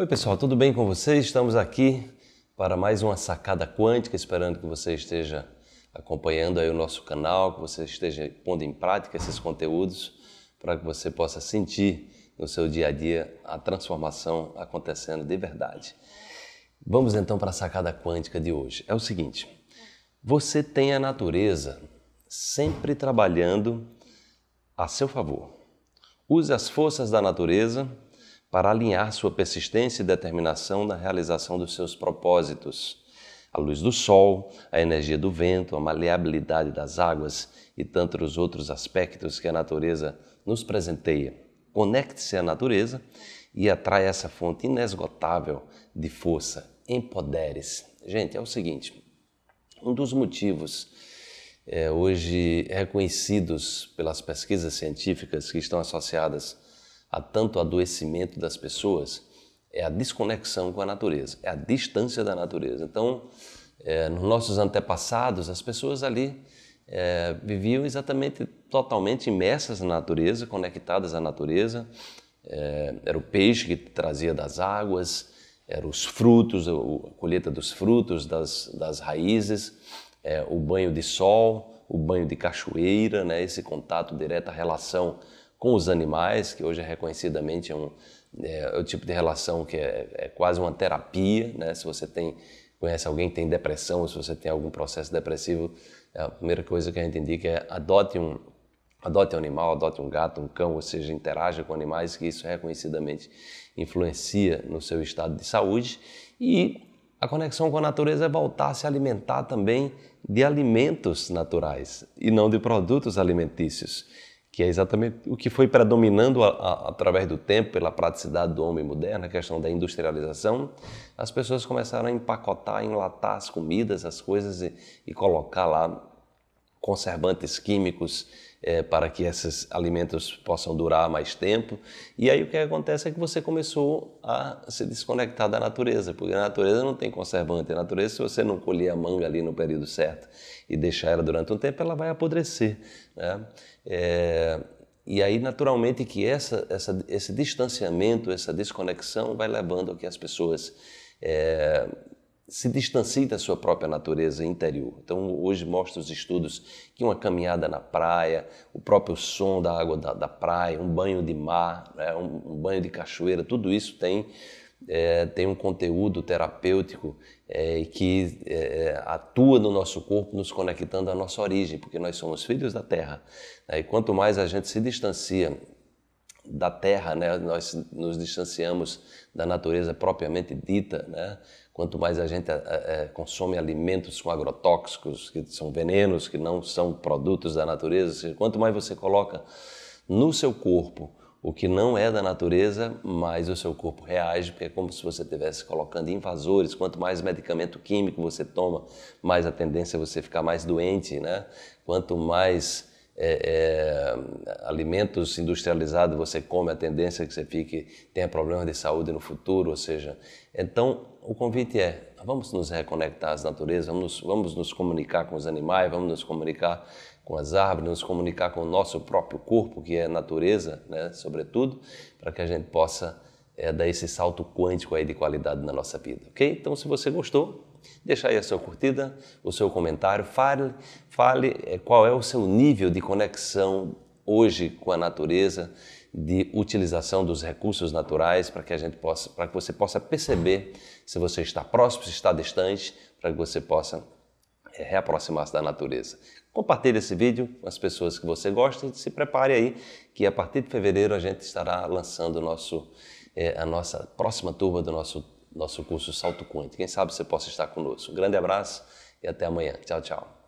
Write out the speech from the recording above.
Oi, pessoal, tudo bem com vocês? Estamos aqui para mais uma sacada quântica, esperando que você esteja acompanhando aí o nosso canal, que você esteja pondo em prática esses conteúdos para que você possa sentir no seu dia a dia a transformação acontecendo de verdade. Vamos então para a sacada quântica de hoje. É o seguinte: você tem a natureza sempre trabalhando a seu favor. Use as forças da natureza para alinhar sua persistência e determinação na realização dos seus propósitos. A luz do sol, a energia do vento, a maleabilidade das águas e tantos outros aspectos que a natureza nos presenteia. Conecte-se à natureza e atrai essa fonte inesgotável de força. Empodere-se. Gente, é o seguinte: um dos motivos é, hoje reconhecidos pelas pesquisas científicas que estão associadas a tanto adoecimento das pessoas é a desconexão com a natureza, é a distância da natureza. Então, é, nos nossos antepassados, as pessoas ali é, viviam exatamente totalmente imersas na natureza, conectadas à natureza. É, era o peixe que trazia das águas, eram os frutos, a colheita dos frutos, das, das raízes, é, o banho de sol, o banho de cachoeira, né, esse contato direto, a relação com os animais, que hoje é reconhecidamente é um, é, é o tipo de relação que é, é quase uma terapia, né? Se você tem conhece alguém que tem depressão, ou se você tem algum processo depressivo, é a primeira coisa que a gente indica é adote um, adote um animal, adote um gato, um cão, ou seja, interaja com animais, que isso reconhecidamente influencia no seu estado de saúde. E a conexão com a natureza é voltar a se alimentar também de alimentos naturais e não de produtos alimentícios que é exatamente o que foi predominando a, a, através do tempo, pela praticidade do homem moderno, a questão da industrialização, as pessoas começaram a empacotar, enlatar as comidas, as coisas e, e colocar lá conservantes químicos é, para que esses alimentos possam durar mais tempo. E aí o que acontece é que você começou a se desconectar da natureza, porque a natureza não tem conservante. A natureza, se você não colher a manga ali no período certo e deixar ela durante um tempo, ela vai apodrecer. Né? É, e aí, naturalmente, que essa, essa, esse distanciamento, essa desconexão vai levando a que as pessoas é, se distancie da sua própria natureza interior. Então, hoje mostra os estudos que uma caminhada na praia, o próprio som da água da, da praia, um banho de mar, né, um, um, banho de cachoeira, tudo isso tem, é, tem um conteúdo terapêutico é, que é, atua no nosso corpo, nos conectando à nossa origem, porque nós somos filhos da terra. Né? E quanto mais a gente se distancia da terra, né? Nós nos distanciamos da natureza propriamente dita, né? Quanto mais a gente é, consome alimentos com agrotóxicos, que são venenos, que não são produtos da natureza, quanto mais você coloca no seu corpo o que não é da natureza, mais o seu corpo reage, porque é como se você estivesse colocando invasores. Quanto mais medicamento químico você toma, mais a tendência é você ficar mais doente, né? Quanto mais é, é, alimentos industrializados, você come, a tendência é que você fique, tenha problemas de saúde no futuro, ou seja, então o convite é, vamos nos reconectar às naturezas, vamos, vamos nos comunicar com os animais, vamos nos comunicar com as árvores, nos comunicar com o nosso próprio corpo, que é natureza, né, sobretudo, para que a gente possa é, dar esse salto quântico aí de qualidade na nossa vida, ok? Então, se você gostou, Deixa aí a sua curtida, o seu comentário, fale, fale eh, qual é o seu nível de conexão hoje com a natureza, de utilização dos recursos naturais para que a gente possa, para que você possa perceber se você está próximo, se está distante, para que você possa eh, reaproximar-se da natureza. Compartilhe esse vídeo com as pessoas que você gosta e se prepare aí que a partir de fevereiro a gente estará lançando nosso, eh, a nossa próxima turma do nosso nosso curso Salto Quântico. Quem sabe você possa estar conosco. Um grande abraço e até amanhã. Tchau, tchau.